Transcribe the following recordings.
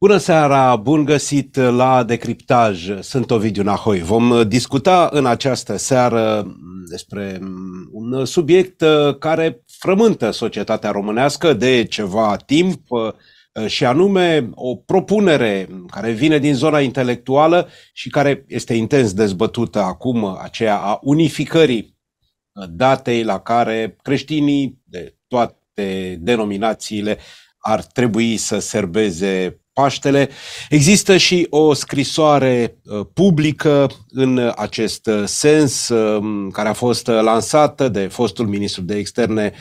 Bună seara, bun găsit la Decriptaj, sunt Ovidiu Nahoi. Vom discuta în această seară despre un subiect uh, care frământă societatea românească de ceva timp uh, și anume o propunere care vine din zona intelectuală și care este intens dezbătută acum, aceea a unificării datei la care creștinii de toate denominațiile ar trebui să serbeze Paștele. Există și o scrisoare uh, publică în acest uh, sens, uh, care a fost lansată de fostul ministru de externe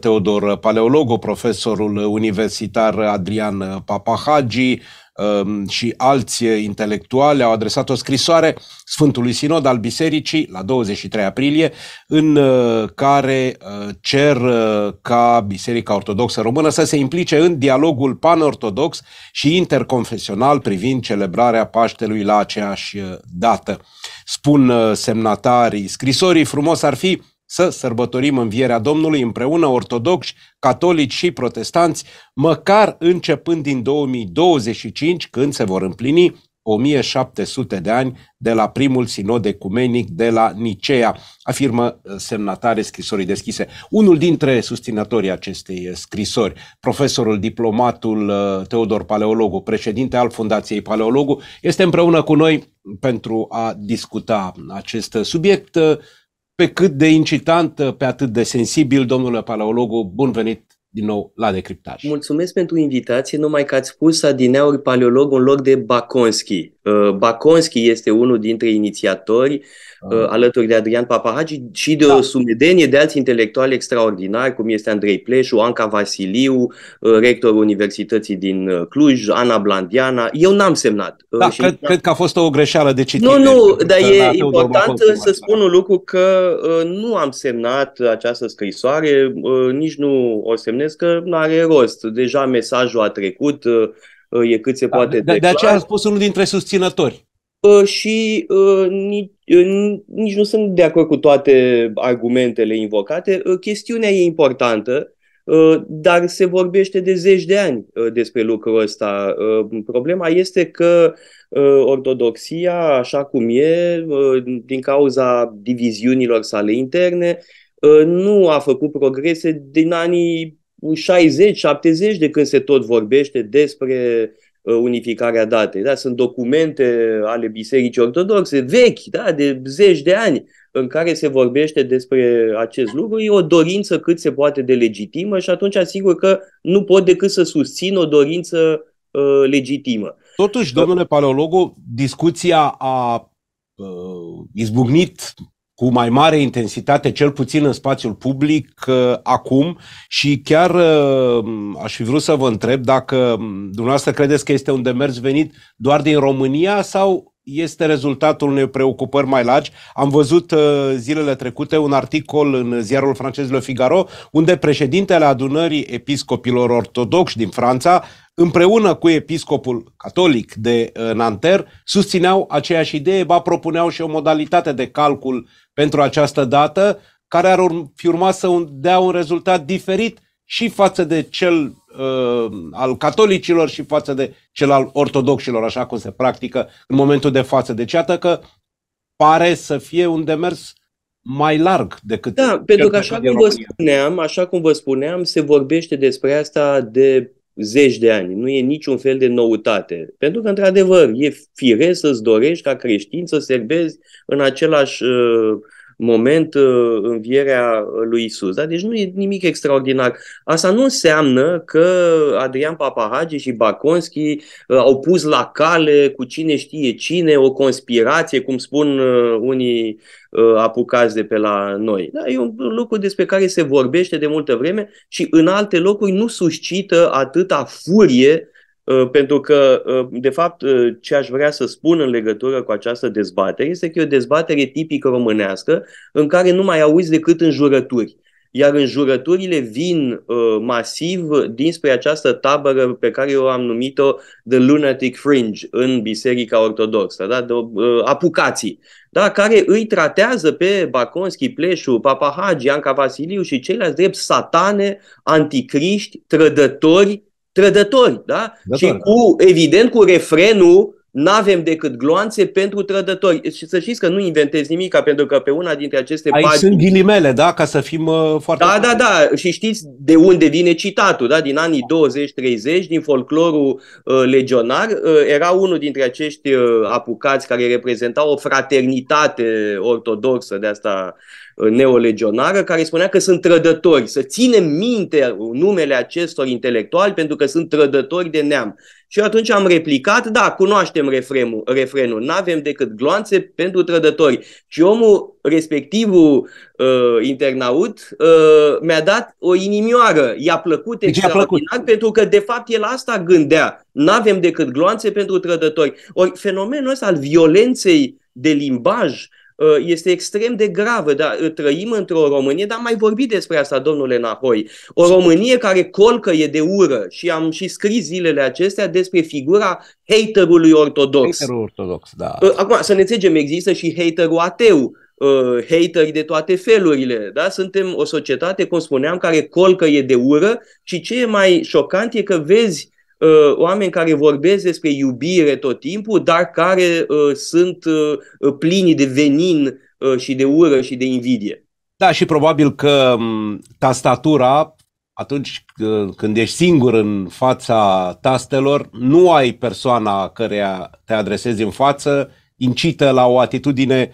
Teodor Paleologo, profesorul universitar Adrian Papahagi, Ehm, și alți intelectuali au adresat o scrisoare Sfântului Sinod al Bisericii la 23 aprilie, în uh, care uh, cer uh, ca Biserica Ortodoxă Română să se implice în dialogul panortodox și interconfesional privind celebrarea Paștelui la aceeași dată. Spun semnatarii scrisorii, frumos ar fi să sărbătorim învierea Domnului împreună ortodoxi, catolici și protestanți, măcar începând din 2025, când se vor împlini 1700 de ani de la primul sinod ecumenic de la Nicea, afirmă uh, semnatare scrisorii deschise. Unul dintre susținătorii acestei uh, scrisori, profesorul diplomatul uh, Teodor Paleologu, președinte al Fundației Paleologu, este împreună cu noi pentru a discuta acest subiect pe cât de incitant, pe atât de sensibil. Domnule Paleologu, bun venit din nou la decriptaj. Mulțumesc pentru invitație, numai că ați spus adineauri paleolog în loc de Baconski. Uh, Baconski este unul dintre inițiatori Ah. Uh, alături de Adrian Papahagi și de da. o sumedenie de alți intelectuali extraordinari, cum este Andrei Pleșu, Anca Vasiliu, uh, rectorul Universității din uh, Cluj, Ana Blandiana. Eu n-am semnat. Da, și cred, cred că a fost o greșeală de citire. Nu, nu, dar e important să spun un lucru că nu am semnat această scrisoare, nici nu o semnez că nu are rost. Deja mesajul a trecut, e cât se da, poate de, de, de aceea a spus unul dintre susținători. Ă, și ă, ă, nici, nu sunt de acord cu toate argumentele invocate. Chestiunea e importantă, dar se vorbește de zeci de ani despre lucrul ăsta. Problema este că ortodoxia, așa cum e, din cauza diviziunilor sale interne, nu a făcut progrese din anii 60-70 de când se tot vorbește despre uh, Uh, unificarea datei. Da? Sunt documente ale Bisericii Ortodoxe vechi, da? de zeci de ani, în care se vorbește despre acest lucru. E o dorință cât se poate de legitimă și atunci asigur că nu pot decât să susțin o dorință uh, legitimă. Totuși, domnule Paleologu, discuția a uh, izbucnit cu mai mare intensitate, cel puțin în spațiul public, uh, acum și chiar uh, aș fi vrut să vă întreb dacă um, dumneavoastră credeți că este un demers venit doar din România sau este rezultatul unei preocupări mai largi. Am văzut uh, zilele trecute un articol în ziarul francez Le Figaro, unde președintele adunării episcopilor ortodoxi din Franța împreună cu episcopul catolic de uh, Nanterre, susțineau aceeași idee, ba propuneau și o modalitate de calcul pentru această dată, care ar fi urmat să dea un rezultat diferit și față de cel uh, al catolicilor și față de cel al ortodoxilor, așa cum se practică în momentul de față. Deci, iată că pare să fie un demers mai larg decât. Da, pentru că, așa cum, vă spuneam, așa cum vă spuneam, se vorbește despre asta de zeci de ani. Nu e niciun fel de noutate. Pentru că, într-adevăr, e firesc să-ți dorești ca creștin să servezi în același uh, moment uh, învierea uh, lui Isus. Da? Deci nu e nimic extraordinar. Asta nu înseamnă că Adrian Papahage și Baconski uh, au pus la cale cu cine știe cine o conspirație, cum spun unii apucați de pe la noi. Da? E un lucru despre care se vorbește de multă vreme și în alte locuri nu suscită atâta furie Uh, pentru că, uh, de fapt, uh, ce aș vrea să spun în legătură cu această dezbatere este că e o dezbatere tipică românească în care nu mai auzi decât jurături. Iar în jurăturile vin masiv dinspre această tabără pe care eu am numit-o The Lunatic Fringe în Biserica Ortodoxă, da? de, apucații, da? care îi tratează pe Baconski, Pleșu, Papahagi, Anca Vasiliu și ceilalți drept satane, anticriști, trădători, trădători, da? Trădători. Și cu, evident, cu refrenul nu avem decât gloanțe pentru trădători. Și deci, să știți că nu inventez nimic, pentru că pe una dintre aceste Aici pagini... sunt ghilimele, da? Ca să fim uh, foarte... Da, da, da. Și știți de unde vine citatul, da? Din anii 20-30, din folclorul uh, legionar. Uh, era unul dintre acești uh, apucați care reprezentau o fraternitate ortodoxă, de asta Uh, neolegionară care spunea că sunt trădători, să ținem minte numele acestor intelectuali pentru că sunt trădători de neam. Și atunci am replicat, da, cunoaștem refrenul, refrenul nu avem decât gloanțe pentru trădători. Și omul, respectivul uh, internaut, uh, mi-a dat o inimioară. I-a plăcut deci extraordinar plăcut. pentru că, de fapt, el asta gândea. Nu avem decât gloanțe pentru trădători. Ori fenomenul ăsta al violenței de limbaj, uh, Uh, este extrem de gravă. Dar uh, trăim într-o Românie, dar am mai vorbit despre asta, domnule Nahoi. O Românie care colcă e de ură și am și scris zilele acestea despre figura haterului ortodox. Haterul ortodox, da. Uh, acum, să ne înțelegem, există și haterul ateu hateri de toate felurile. Da? Suntem o societate, cum spuneam, care colcă e de ură și ce e mai șocant e că vezi Uh, oameni care vorbesc despre iubire tot timpul, dar care uh, sunt uh, plini de venin și de ură și de invidie. Da, și probabil că tastatura, atunci când ești singur în fața tastelor, nu ai persoana care te adresezi în față, incită la o atitudine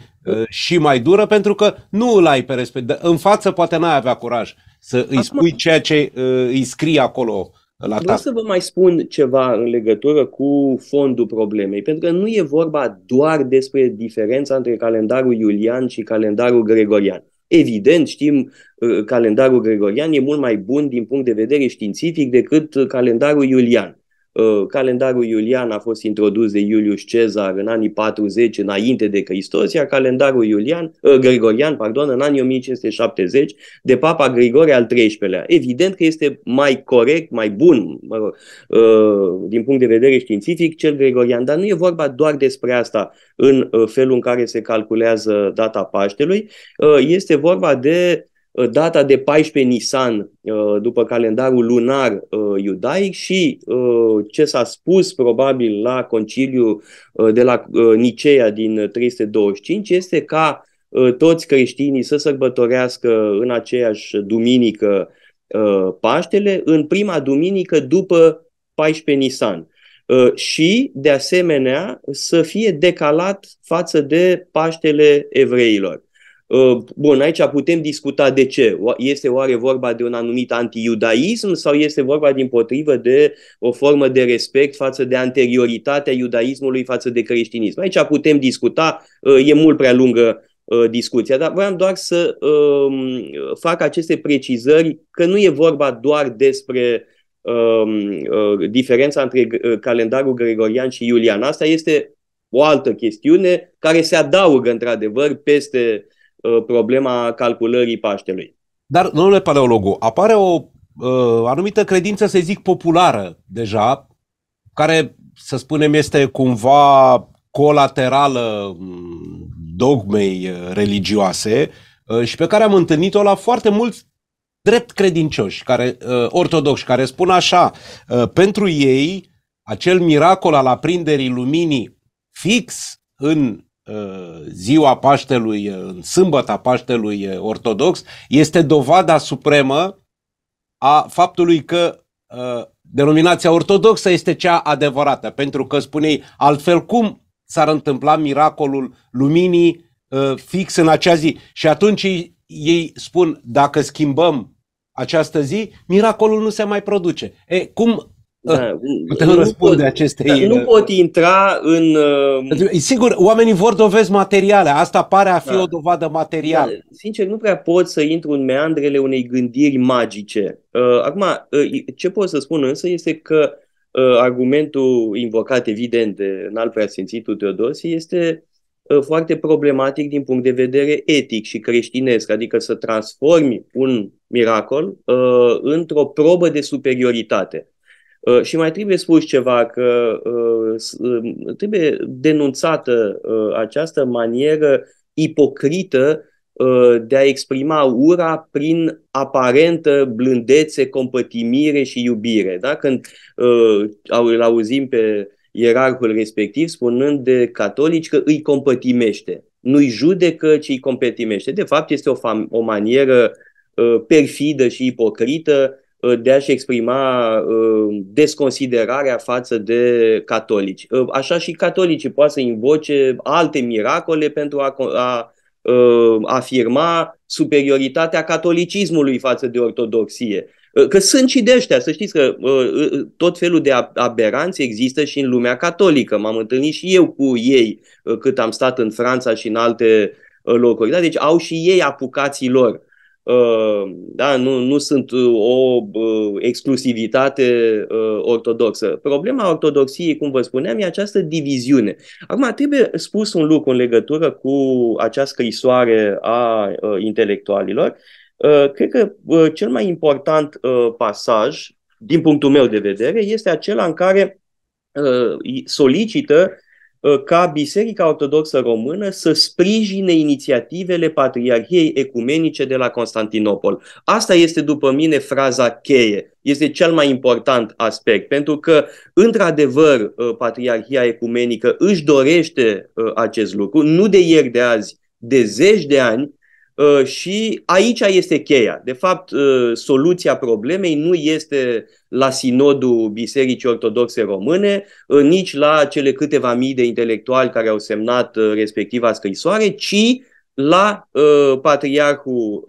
și mai dură, pentru că nu îl ai pe respect. În față poate n-ai avea curaj să îi spui ceea ce îi scrie acolo la Vreau ta. să vă mai spun ceva în legătură cu fondul problemei, pentru că nu e vorba doar despre diferența între calendarul iulian și calendarul gregorian. Evident, știm, uh, calendarul gregorian e mult mai bun din punct de vedere științific decât calendarul iulian. Uh, calendarul iulian a fost introdus de Iulius Cezar în anii 40 înainte de Hristos, iar calendarul iulian, uh, gregorian pardon, în anii 1570 de Papa Grigore al XIII-lea. Evident că este mai corect, mai bun mă rog, uh, din punct de vedere științific cel gregorian, dar nu e vorba doar despre asta în felul în care se calculează data Paștelui, este vorba de Uh, data de 14 Nisan uh, după calendarul lunar uh, iudaic și ce s-a spus probabil la conciliu de la Nicea din 325 este ca toți creștinii să sărbătorească în aceeași duminică Paștele, în prima duminică după 14 Nisan și, de asemenea, să fie decalat față de Paștele evreilor. Uh, bun, aici putem discuta de ce. Este oare vorba de un anumit antiiudaism sau este vorba din potrivă de o formă de respect față de anterioritatea iudaismului față de creștinism? Aici putem discuta, uh, e mult prea lungă uh, discuția, dar vreau doar să um, fac aceste precizări că nu e vorba doar despre um, diferența între calendarul gregorian și iulian. Asta este o altă chestiune care se adaugă într-adevăr peste uh, Uh, problema calculării Paștelui. Dar, domnule Paleologu, apare o uh, anumită credință, să zic, populară deja, care, să spunem, este cumva colaterală mm, dogmei uh, religioase uh, și pe care am întâlnit-o la foarte mulți drept credincioși, care, uh, ortodoxi, care spun așa, uh, pentru ei acel miracol al aprinderii luminii fix în Uh, ziua Paștelui, uh, în sâmbăta Paștelui uh, ortodox, este dovada supremă a faptului că denominația ortodoxă este cea adevărată, pentru că spunei altfel cum s-ar întâmpla miracolul luminii fix în acea zi. Și atunci ei, ei spun, dacă schimbăm această zi, miracolul nu se mai produce. E, cum da. Putem răspunde da, acestei... Nu pot intra în... Uh, sigur, oamenii vor dovezi materiale. Asta pare a fi da. o dovadă materială. Da. Sincer, nu prea pot să intru în meandrele unei gândiri magice. Uh, acum, uh, ce pot să spun însă este că argumentul invocat evident de înalt preasfințitul Teodosie este foarte problematic din punct de vedere etic și creștinesc, adică să transformi un miracol într-o probă de superioritate. Uh, și mai trebuie spus ceva, că uh, um, trebuie denunțată uh, această manieră ipocrită de a exprima ura prin aparentă blândețe, compătimire și iubire. Da? Când îl auzim pe ierarhul respectiv spunând de catolici că îi compătimește, nu-i judecă, ci îi compătimește. De fapt, este o, fam- o manieră perfidă și ipocrită Uh, de a-și exprima uh, desconsiderarea față de catolici. Uh, așa și catolicii poate să invoce alte miracole pentru a, a afirma superioritatea catolicismului față de ortodoxie. Că sunt și de ăștia, să știți că tot felul de aberanți există și în lumea catolică. M-am întâlnit și eu cu ei cât am stat în Franța și în alte locuri. Da? Deci au și ei apucații lor. Uh, da, nu, nu sunt uh, o uh, exclusivitate ortodoxă. Problema ortodoxiei, cum vă spuneam, e această diviziune. Acum, trebuie spus un lucru în legătură cu această scrisoare a intelectualilor. Cred că cel mai important pasaj, din punctul meu de vedere, este acela în care solicită Uh, ca Biserica Ortodoxă Română să sprijine inițiativele Patriarhiei Ecumenice de la Constantinopol. Asta este, după mine, fraza cheie. Este cel mai important aspect, pentru că, într-adevăr, uh, Patriarhia Ecumenică își dorește uh, acest lucru, nu de ieri de azi, de zeci de ani, Uh, și aici este cheia. De fapt, uh, soluția problemei nu este la sinodul Bisericii Ortodoxe Române, uh, nici la cele câteva mii de intelectuali care au semnat respectiva scrisoare, ci la patriarhul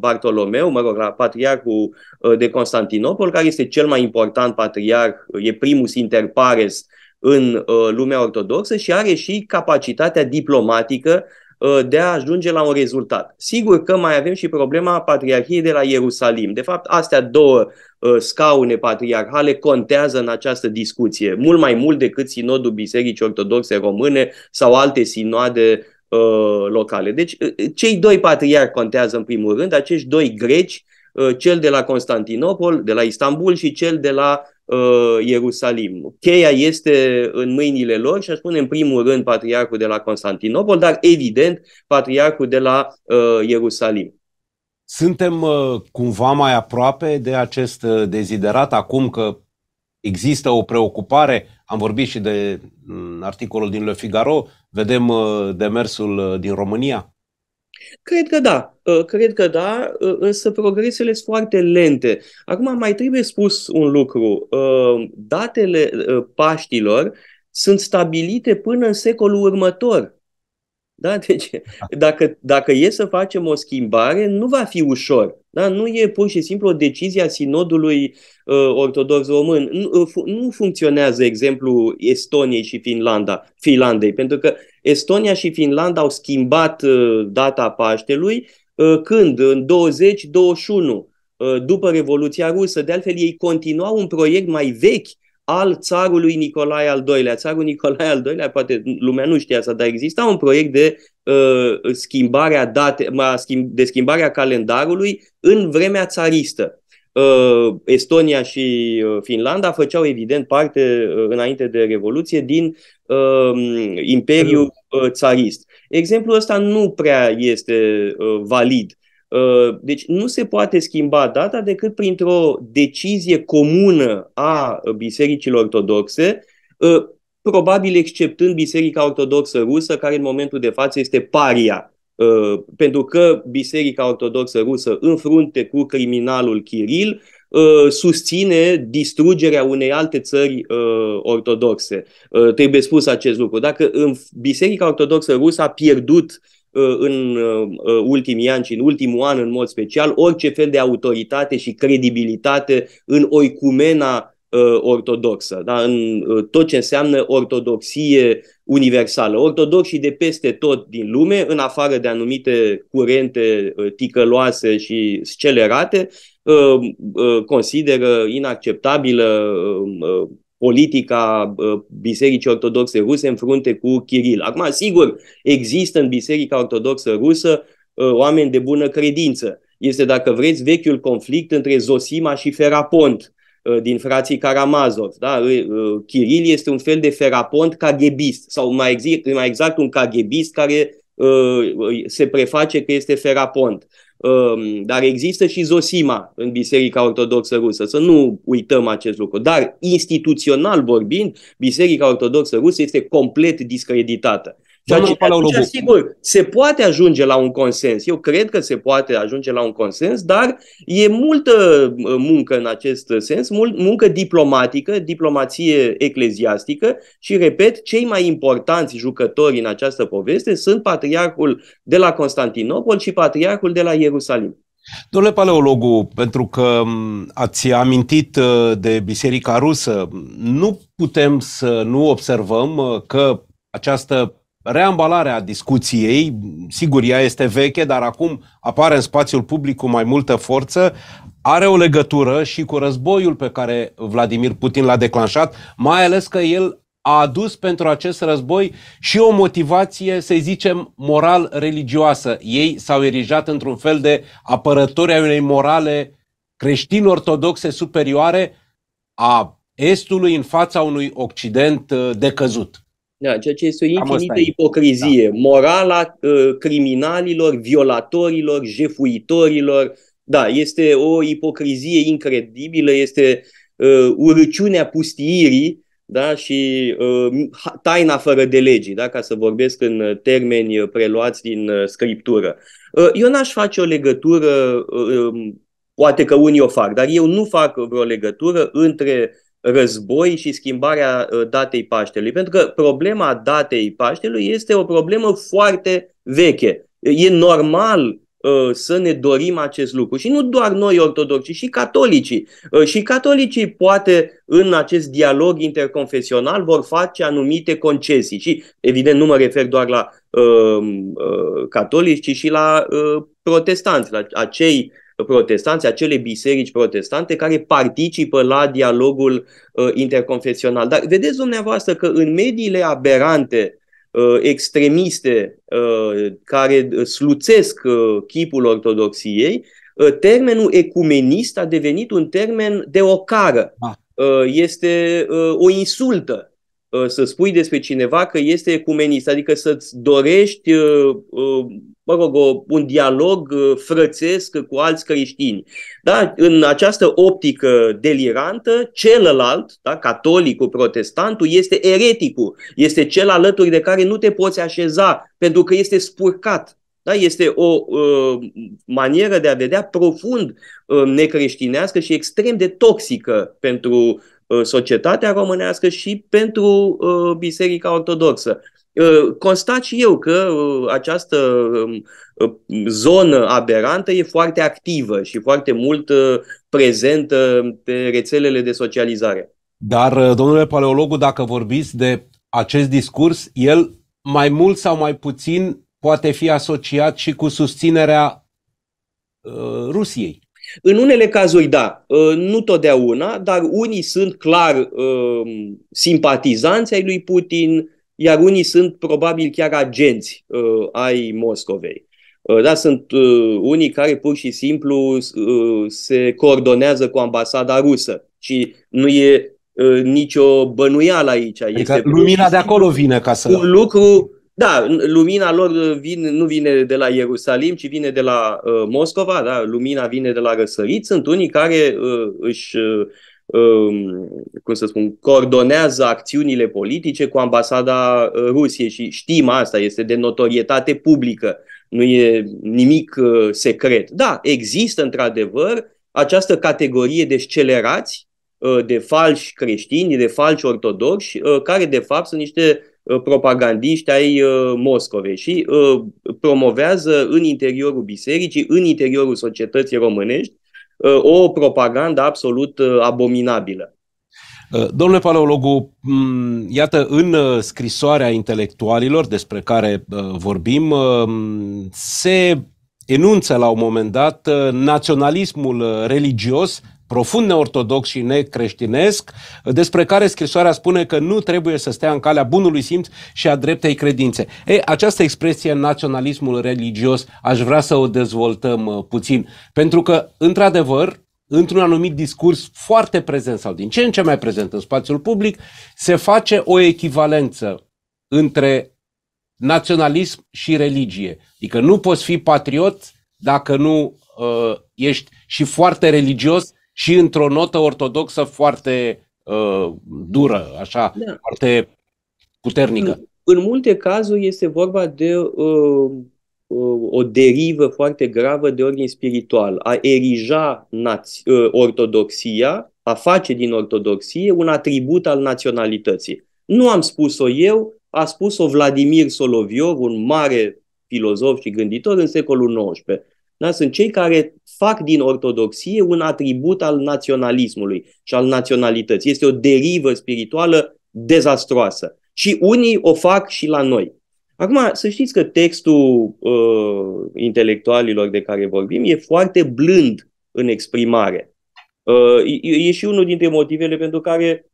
Bartolomeu, mă rog, la patriarhul de Constantinopol, care este cel mai important patriarh, e primus inter pares în lumea ortodoxă și are și capacitatea diplomatică Uh, de a ajunge la un rezultat. Sigur că mai avem și problema patriarhiei de la Ierusalim. De fapt, astea două uh, scaune patriarhale contează în această discuție, mult mai mult decât Sinodul Bisericii Ortodoxe Române sau alte sinoade uh, locale. Deci, cei doi patriarhi contează în primul rând, acești doi greci, cel de la Constantinopol, de la Istanbul și cel de la uh, Ierusalim. Cheia este în mâinile lor și aș spune în primul rând patriarhul de la Constantinopol, dar evident patriarhul de la uh, Ierusalim. Suntem uh, cumva mai aproape de acest uh, deziderat acum că există o preocupare, am vorbit și de uh, articolul din Le Figaro, vedem uh, demersul uh, din România? Cred că da, ă, cred că da, ă, însă progresele sunt foarte lente. Acum mai trebuie spus un lucru. Ă, datele Paștilor sunt stabilite până în secolul următor. Da? Deci, dacă, dacă e să facem o schimbare, nu va fi ușor. Da? Nu e pur și simplu o decizie a Sinodului uh, Ortodox Român. Nu, uh, nu funcționează exemplu Estoniei și Finlanda, Finlandei, pentru că Estonia și Finlanda au schimbat uh, data Paștelui uh, când? În 20-21, uh, după Revoluția Rusă. De altfel, ei continuau un proiect mai vechi al țarului Nicolae al II-lea. Țarul Nicolae al II-lea, poate lumea nu știa asta, dar exista un proiect de uh, schimbarea date, de schimbarea calendarului în vremea țaristă. Uh, Estonia și uh, Finlanda făceau evident parte, uh, înainte de Revoluție, din uh, Imperiul uh, Țarist. Exemplul ăsta nu prea este uh, valid. Uh, Uh, deci nu se poate schimba data decât printr-o decizie comună a bisericilor ortodoxe, uh, probabil exceptând Biserica Ortodoxă Rusă, care în momentul de față este paria, uh, pentru că Biserica Ortodoxă Rusă, în frunte cu criminalul Kiril, susține distrugerea unei alte țări ortodoxe. trebuie spus acest lucru. Dacă în Biserica Ortodoxă Rusă a pierdut Uh, în uh, uh, ultimii ani și în ultimul an în mod special orice fel de autoritate și credibilitate în oicumena ortodoxă, da? în tot ce înseamnă ortodoxie universală. Ortodoxii de peste tot din lume, în afară de anumite curente ticăloase și scelerate, consideră inacceptabilă politica Bisericii Ortodoxe Ruse în frunte cu Kiril. Acum, sigur, există în Biserica Ortodoxă Rusă ă, oameni de bună credință. Este, dacă vreți, vechiul conflict între Zosima și Ferapont ă, din frații Karamazov. Da? Kiril ă, este un fel de Ferapont caghebist sau mai exact, mai exact un caghebist care Uh, uh, se preface că este Ferapont. Um, dar există și Zosima în Biserica Ortodoxă Rusă, să nu uităm acest lucru. Dar instituțional vorbind, Biserica Ortodoxă Rusă este complet discreditată. Ceea ce atunci, sigur, se poate ajunge la un consens. Eu cred că se poate ajunge la un consens, dar e multă uh, muncă în acest sens, mult, muncă diplomatică, diplomație ecleziastică și, repet, cei mai importanți jucători în această poveste sunt patriarhul de la Constantinopol și patriarhul de la Ierusalim. Domnule Paleologu, pentru că ați amintit uh, de Biserica Rusă, nu putem să nu observăm uh, că această reambalarea discuției, sigur ea este veche, dar acum apare în spațiul public cu mai multă forță, are o legătură și cu războiul pe care Vladimir Putin l-a declanșat, mai ales că el a adus pentru acest război și o motivație, să zicem, moral-religioasă. Ei s-au erijat într-un fel de apărători a unei morale creștin-ortodoxe superioare a Estului în fața unui Occident uh, decăzut. Da, ceea ce este o infinită ipocrizie. Da. Morala uh, criminalilor, violatorilor, jefuitorilor. Da, este o ipocrizie incredibilă, este uh, urăciunea pustiirii da, și uh, taina fără de lege, da, ca să vorbesc în termeni preluați din uh, scriptură. Uh, eu n-aș face o legătură, uh, poate că unii o fac, dar eu nu fac vreo legătură între război și schimbarea uh, datei Paștelui. Pentru că problema datei Paștelui este o problemă foarte veche. E normal uh, să ne dorim acest lucru. Și nu doar noi ortodoxi, și catolicii. Uh, și catolicii poate în acest dialog interconfesional vor face anumite concesii. Și evident nu mă refer doar la uh, uh, catolici, ci și la uh, protestanți, la acei uh, protestanți, acele biserici protestante care participă la dialogul uh, interconfesional. Dar vedeți dumneavoastră că în mediile aberante, uh, extremiste, uh, care sluțesc uh, chipul ortodoxiei, uh, termenul ecumenist a devenit un termen de ocară. Da. Uh, este uh, o insultă Uh, să spui despre cineva că este ecumenist, adică să-ți dorești, uh, uh, mă rog, un dialog frățesc cu alți creștini. Da? În această optică delirantă, celălalt, da, catolicul, protestantul, este ereticul, este cel alături de care nu te poți așeza, pentru că este spurcat, da? Este o uh, manieră de a vedea profund uh, necreștinească și extrem de toxică pentru Uh, societatea românească și pentru uh, Biserica Ortodoxă. Uh, constat și eu că această um, zonă aberantă e foarte activă și foarte mult prezentă pe rețelele de socializare. Dar, domnule paleologu, dacă vorbiți de acest discurs, el mai mult sau mai puțin poate fi asociat și cu susținerea uh, Rusiei. În unele cazuri, da, ă, nu totdeauna, dar unii sunt clar ă, simpatizanți ai lui Putin, iar unii sunt probabil chiar agenți ă, ai Moscovei. Da, sunt unii care pur și simplu se coordonează cu ambasada rusă și nu e nicio bănuială aici. Adică este lumina de acolo vine ca să... Un lucru da, lumina lor uh, vine, nu vine de la Ierusalim, ci vine de la uh, Moscova, da, lumina vine de la răsărit. Sunt unii care uh, își, uh, um, cum să spun, coordonează acțiunile politice cu ambasada uh, Rusiei și știm asta, este de notorietate publică, nu e nimic uh, secret. Da, există într-adevăr această categorie de scelerați, uh, de falși creștini, de falși ortodoxi, uh, care de fapt sunt niște Uh, propagandiști ai uh, Moscovei și uh, promovează în interiorul bisericii, în interiorul societății românești, o propagandă absolut abominabilă. Domnule Paleologu, mm, iată, în scrisoarea intelectualilor despre care vorbim, se enunță la un moment dat naționalismul religios profund neortodox și necreștinesc, despre care scrisoarea spune că nu trebuie să stea în calea bunului simț și a dreptei credințe. Ei, această expresie, naționalismul religios, aș vrea să o dezvoltăm uh, puțin, pentru că, într-adevăr, într-un anumit discurs foarte prezent sau din ce în ce mai prezent în spațiul public, se face o echivalență între naționalism și religie. Adică nu poți fi patriot dacă nu uh, ești și foarte religios și într-o notă ortodoxă foarte uh, dură, așa, da. foarte puternică. În, în multe cazuri este vorba de uh, uh o derivă foarte gravă de ordin spiritual, a erija naț- uh, ortodoxia, a face din ortodoxie un atribut al naționalității. Nu am spus-o eu, a spus-o Vladimir Soloviov, un mare filozof și gânditor în secolul XIX. Da? Sunt cei care fac din ortodoxie un atribut al naționalismului și al naționalității. Este o derivă spirituală dezastroasă. Și unii o fac și la noi. Acum, să știți că textul uh, intelectualilor de care vorbim e foarte blând în exprimare. Uh, e, e și unul dintre motivele pentru care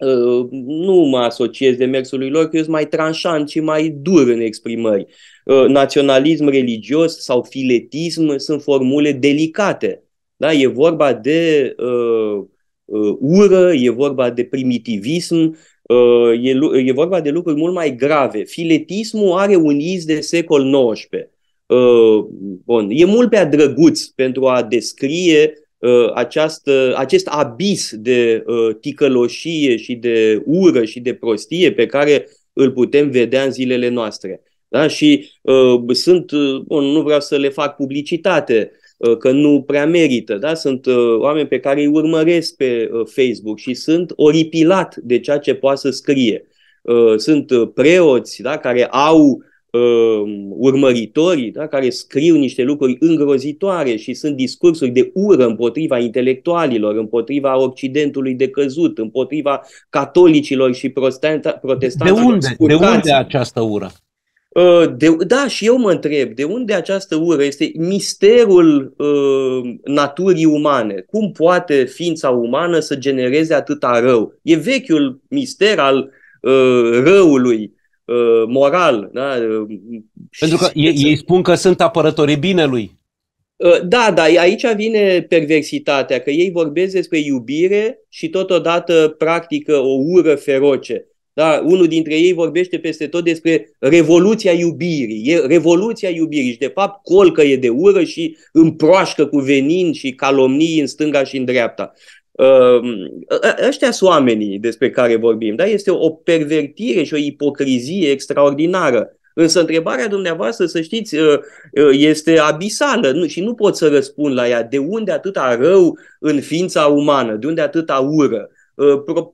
Ă, nu mă asociez demersului lor, că eu sunt mai tranșant și mai dur în exprimări. Ă, naționalism religios sau filetism sunt formule delicate. Da? E vorba de uh, uh, ură, e vorba de primitivism, uh, e, e vorba de lucruri mult mai grave. Filetismul are un iz de secol XIX. Uh, bun. E mult prea drăguț pentru a descrie Uh, această, acest abis de uh, ticăloșie și de ură și de prostie pe care îl putem vedea în zilele noastre. Da? Și uh, sunt, uh, bun, nu vreau să le fac publicitate, uh, că nu prea merită, da? sunt uh, oameni pe care îi urmăresc pe uh, Facebook și sunt oripilat de ceea ce poate să scrie. Uh, sunt preoți da? care au Um, urmăritorii da, care scriu niște lucruri îngrozitoare și sunt discursuri de ură împotriva intelectualilor, împotriva Occidentului de căzut, împotriva catolicilor și protestanților. De unde, de unde această ură? Uh, de, da, și eu mă întreb, de unde această ură? Este misterul uh, naturii umane. Cum poate ființa umană să genereze atâta rău? E vechiul mister al uh, răului Uh, moral. Da? Uh, Pentru că ei, ei spun că sunt apărătorii binelui. Uh, da, da, aici vine perversitatea, că ei vorbesc despre iubire și totodată practică o ură feroce. Da, unul dintre ei vorbește peste tot despre revoluția iubirii. E revoluția iubirii și de fapt colcă e de ură și împroașcă cu venin și calomnii în stânga și în dreapta. Ehm, ăștia sunt oamenii despre care vorbim, da? Este o pervertire și o ipocrizie extraordinară. Însă întrebarea dumneavoastră, să știți, este abisală și nu pot să răspund la ea. De unde atâta rău în ființa umană? De unde atâta ură?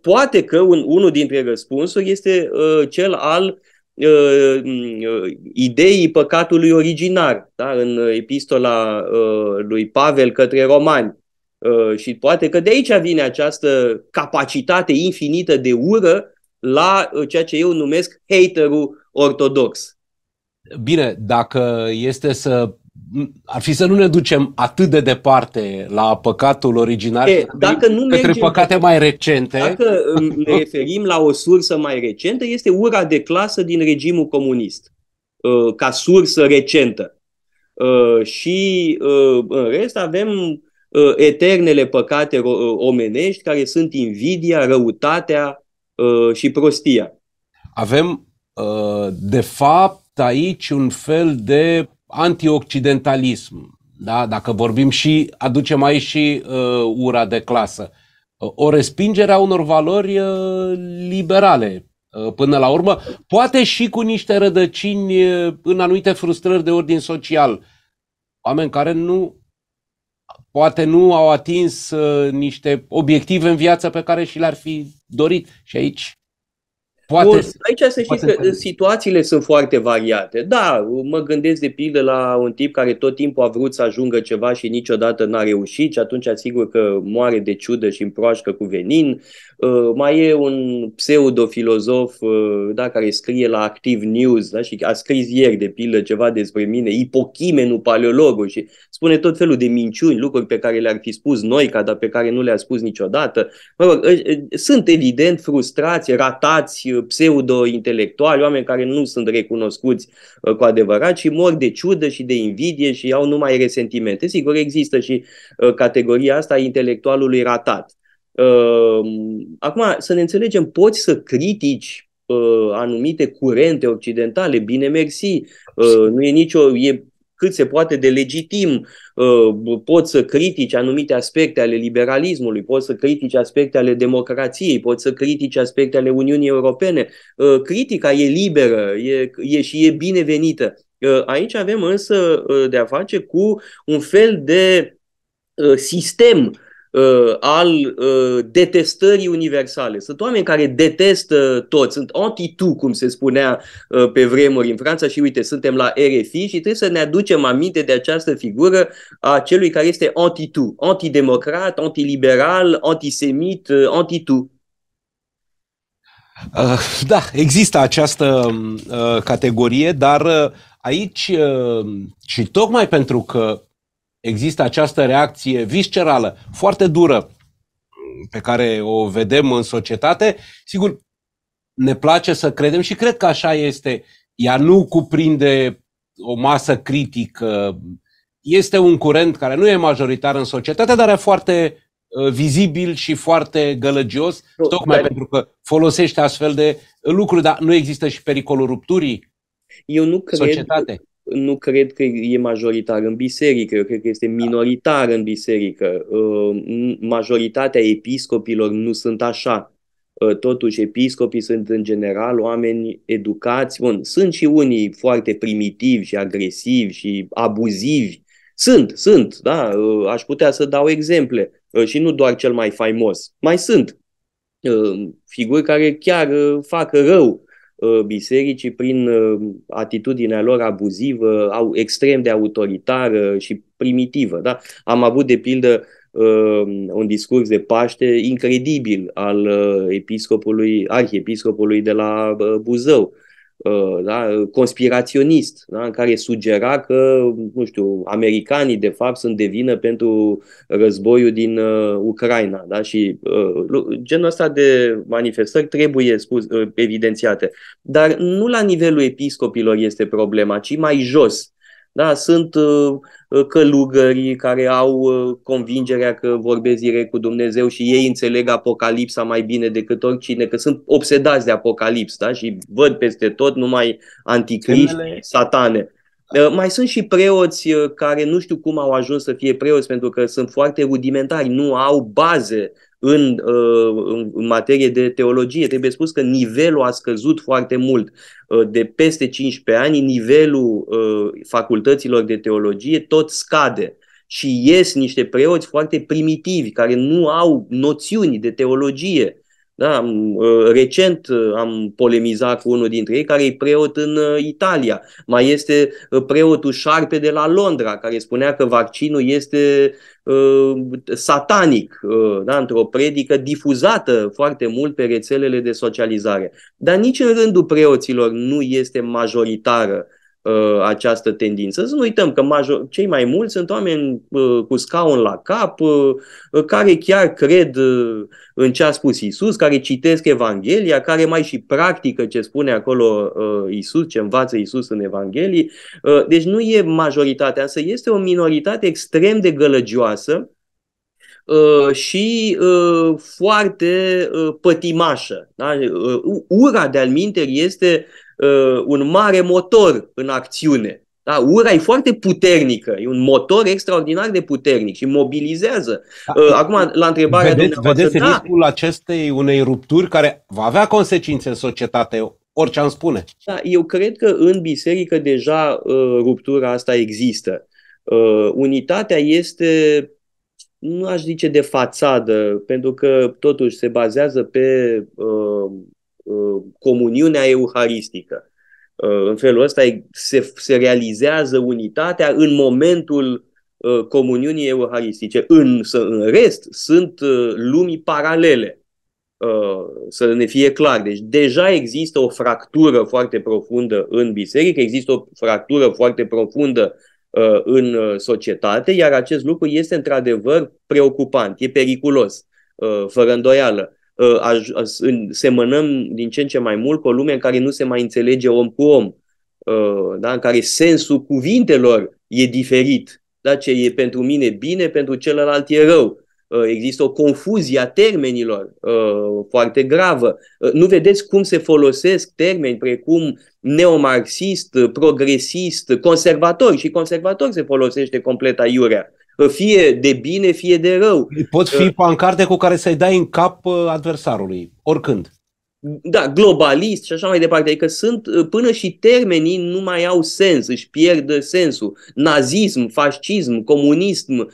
Poate că un, unul dintre răspunsuri este cel al ideii păcatului originar, da? în epistola lui Pavel către romani. Uh, și poate că de aici vine această capacitate infinită de ură la uh, ceea ce eu numesc haterul ortodox. Bine, dacă este să ar fi să nu ne ducem atât de departe la păcatul original e, dacă nu către mergem, păcate mai recente. Dacă uh, ne referim la o sursă mai recentă, este ura de clasă din regimul comunist, ca sursă recentă. Și în rest avem Ă, eternele păcate ă, omenești, care sunt invidia, răutatea ă, și prostia. Avem, de fapt, aici un fel de antioccidentalism. Da? Dacă vorbim și aducem aici și ura de clasă. O respingere a unor valori liberale, până la urmă, poate și cu niște rădăcini în anumite frustrări de ordin social. Oameni care nu poate nu au atins uh, niște obiective în viață pe care și le-ar fi dorit. Și aici poate... Bun, aici să știți poate că situațiile sunt foarte variate. Da, mă gândesc de pildă la un tip care tot timpul a vrut să ajungă ceva și niciodată n-a reușit și atunci asigur că moare de ciudă și împroașcă cu venin. Uh, mai e un pseudofilozof uh, da, care scrie la Active News da, și a scris ieri, de pildă, ceva despre mine, ipochimenul paleologul și spune tot felul de minciuni, lucruri pe care le-ar fi spus noi, ca dar pe care nu le-a spus niciodată. Mă rog, uh, sunt evident frustrați, ratați, pseudo-intelectuali, oameni care nu sunt recunoscuți cu adevărat și mor de ciudă și de invidie și au numai resentimente. Sigur, există și categoria asta a intelectualului ratat Ehm, acum, să ne înțelegem, poți să critici ă, anumite curente occidentale, bine mersi, ă, nu e nicio, e cât se poate de legitim, ă, poți să critici anumite aspecte ale liberalismului, poți să critici aspecte ale democrației, poți să critici aspecte ale Uniunii Europene. Critica e liberă e, e și e binevenită. Aici avem însă de a face cu un fel de sistem uh, al uh, detestării universale. Sunt oameni care detestă tot, sunt anti tu cum se spunea uh, pe vremuri în Franța și uite, suntem la RFI și trebuie să ne aducem aminte de această figură a celui care este anti tu antidemocrat, antiliberal, antisemit, uh, anti tu Uh, da, există această um, uh, categorie, dar uh, aici uh, și tocmai pentru că există această reacție viscerală, foarte dură, pe care o vedem în societate, sigur, ne place să credem și cred că așa este. Ea nu cuprinde o masă critică. Este un curent care nu e majoritar în societate, dar e foarte uh, vizibil și foarte gălăgios, nu, tocmai dar... pentru că folosește astfel de lucruri, dar nu există și pericolul rupturii eu nu cred societate nu cred că e majoritar în biserică, eu cred că este da. minoritar în biserică. Uh, majoritatea episcopilor nu sunt așa. Uh, totuși, episcopii sunt în general oameni educați. Bun, sunt și unii foarte primitivi și agresivi și abuzivi. Sunt, sunt, da, uh, aș putea să dau exemple și nu doar cel mai faimos. Mai sunt figuri care chiar fac rău Uh, bisericii prin uh, atitudinea lor abuzivă, au extrem de autoritară și primitivă. Da? Am avut de pildă uh, un discurs de Paște incredibil al episcopului, arhiepiscopului de la Buzău, Uh, da, conspiraționist, da, în care sugera că, nu știu, americanii de fapt sunt de vină pentru războiul din uh, Ucraina. Da, și uh, genul ăsta de manifestări trebuie spus, uh, evidențiate. Dar nu la nivelul episcopilor este problema, ci mai jos. Da, sunt uh, uh, călugării care au uh, convingerea că vorbesc direct cu Dumnezeu și ei înțeleg Apocalipsa mai bine decât oricine, că sunt obsedați de Apocalips da? și văd peste tot numai anticriști, satane. Da. Mai sunt și preoți care nu știu cum au ajuns să fie preoți pentru că sunt foarte rudimentari, nu au baze Uh, în, în materie de teologie. Trebuie spus că nivelul a scăzut foarte mult. Uh, de peste 15 ani, nivelul uh, facultăților de teologie tot scade și ies niște preoți foarte primitivi, care nu au noțiuni de teologie da, ă, recent ă, am polemizat cu unul dintre ei care e preot în ă, Italia. Mai este preotul șarpe de la Londra care spunea că vaccinul este uh, satanic uh, da, într-o predică difuzată foarte mult pe rețelele de socializare. Dar nici în rândul preoților nu este majoritară uh, Uh, această tendință. Să nu uităm că major, cei mai mulți sunt oameni uh, cu scaun la cap, uh, care chiar cred în ce a spus Isus, care citesc Evanghelia, care mai și practică ce spune acolo Isus, ce învață Isus în Evanghelie. deci nu e majoritatea, însă este o minoritate extrem de gălăgioasă și foarte pătimașă. Da? Ura de alminter este uh, un mare motor în acțiune. Da, ura e foarte puternică, e un motor extraordinar de puternic și mobilizează. Da, uh, Acum, la întrebarea vedeți, dumneavoastră... Vedeți da, riscul acestei unei rupturi care va avea consecințe în societate, orice am spune. Da, eu cred că în biserică deja uh, ruptura asta există. Uh, unitatea este, nu aș zice de fațadă, pentru că totuși se bazează pe... Uh, Uh, comuniunea euharistică. Uh, în felul ăsta se, se realizează unitatea în momentul uh, comuniunii euharistice. Însă, în rest, sunt lumii paralele, să ne fie clar. Deci, deja există o fractură foarte profundă în biserică, există o fractură foarte profundă în societate, iar acest lucru este într-adevăr preocupant, e periculos, fără îndoială. Uh, uh, semănăm din ce în ce mai mult cu o lume în care nu se mai înțelege om cu om, uh, da? în care sensul cuvintelor e diferit. Da? Ce e pentru mine bine, pentru celălalt e rău. Există o confuzie a termenilor foarte gravă. Nu vedeți cum se folosesc termeni precum neomarxist, progresist, conservator și conservator se folosește complet aiurea fie de bine, fie de rău. Pot fi uh. pancarte cu care să-i dai în cap uh, adversarului, oricând. Da, globalist și așa mai departe. Adică sunt, uh, până și termenii nu mai au sens, își pierd sensul. Nazism, fascism, comunism,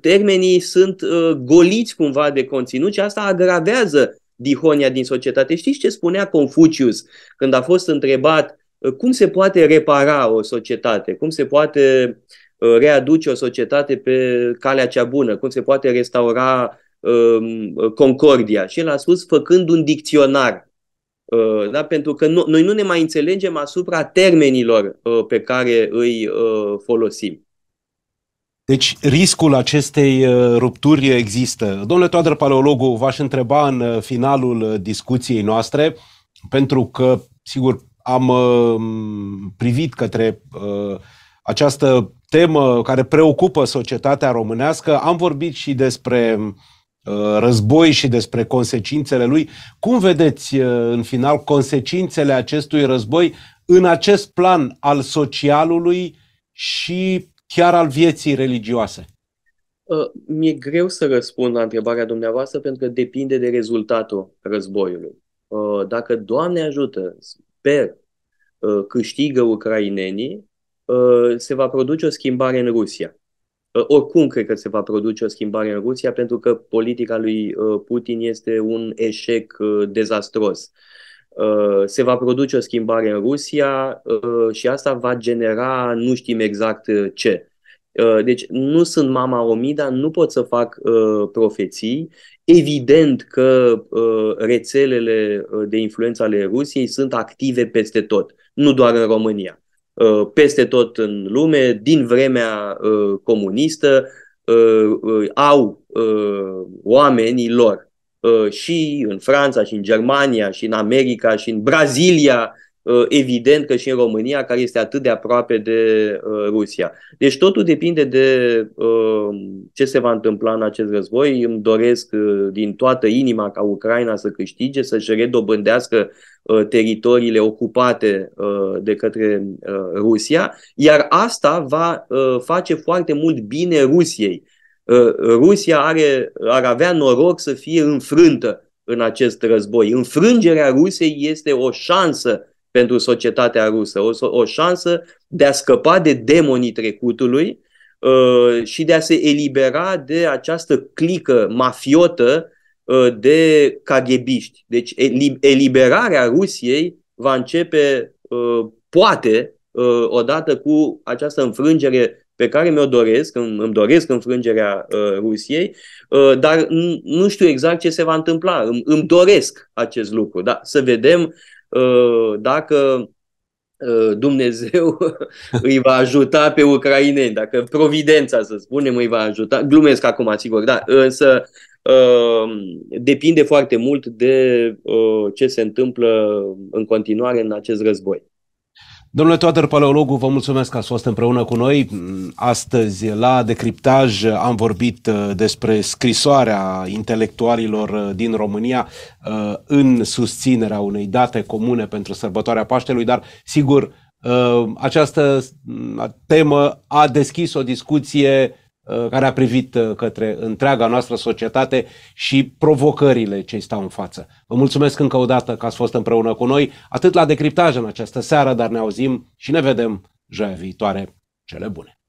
termenii sunt goliți cumva de conținut și asta agravează dihonia din societate. Știți ce spunea Confucius când a fost întrebat cum se poate repara o societate, cum se poate uh, Uh, readuce o societate pe calea cea bună, cum se poate restaura um, uh, concordia. Și el a spus făcând un dicționar. Uh, da? Pentru că nu, noi nu ne mai înțelegem asupra termenilor pe care îi folosim. Deci riscul acestei rupturi există. Domnule Toadr Paleologu, v-aș întreba în finalul discuției noastre, pentru că, sigur, am privit către această temă care preocupă societatea românească. Am vorbit și despre uh, război și despre consecințele lui. Cum vedeți uh, în final consecințele acestui război în acest plan al socialului și chiar al vieții religioase? Uh, mi-e greu să răspund la întrebarea dumneavoastră pentru că depinde de rezultatul războiului. Dacă, Doamne ajută, sper, câștigă ucrainenii, Uh, se va produce o schimbare în Rusia. Uh, oricum, cred că se va produce o schimbare în Rusia, pentru că politica lui uh, Putin este un eșec dezastros. Se va produce o schimbare în Rusia și asta va genera nu știm exact ce. Deci nu sunt mama omida, nu pot să fac uh, profeții. Evident că uh, rețelele de influență ale Rusiei sunt active peste tot, nu doar în România. Uh, peste tot în lume, din vremea uh, comunistă, uh, au oamenii lor și în Franța, și în Germania, și în America, și în Brazilia, Uh, evident că și în România, care este atât de aproape de uh, Rusia. Deci totul depinde de uh, ce se va întâmpla în acest război. Îmi doresc din toată inima ca Ucraina să câștige, să-și redobândească teritoriile ocupate de către Rusia, iar asta va face foarte mult bine Rusiei. Rusia are, ar avea noroc să fie înfrântă în acest război. Înfrângerea Rusiei este o șansă pentru societatea rusă, o, o șansă de a scăpa de demonii trecutului uh, și de a se elibera de această clică mafiotă uh, de caghebiști. Deci eliberarea Rusiei va începe, uh, poate, uh, odată cu această înfrângere pe care mi-o doresc, îmi, doresc înfrângerea uh, Rusiei, uh, dar nu știu exact ce se va întâmpla. Îmi, îmi doresc acest lucru. Da? Să vedem Uh, dacă uh, Dumnezeu îi va ajuta pe ucraineni, dacă providența, să spunem, îi va ajuta. Glumesc acum, sigur, da, însă uh, depinde foarte mult de ce se întâmplă în continuare în acest război. Domnule Toader Paleologu, vă mulțumesc că ați fost împreună cu noi. Astăzi, la Decriptaj, am vorbit uh, despre scrisoarea intelectualilor uh, din România uh, în susținerea unei date comune pentru sărbătoarea Paștelui, dar, sigur, această mm, temă a deschis o discuție Uh, care a privit uh, către întreaga noastră societate și provocările ce stau în față. Vă mulțumesc încă o dată că ați fost împreună cu noi, atât la decriptaj în această seară, dar ne auzim și ne vedem joia viitoare. Cele bune!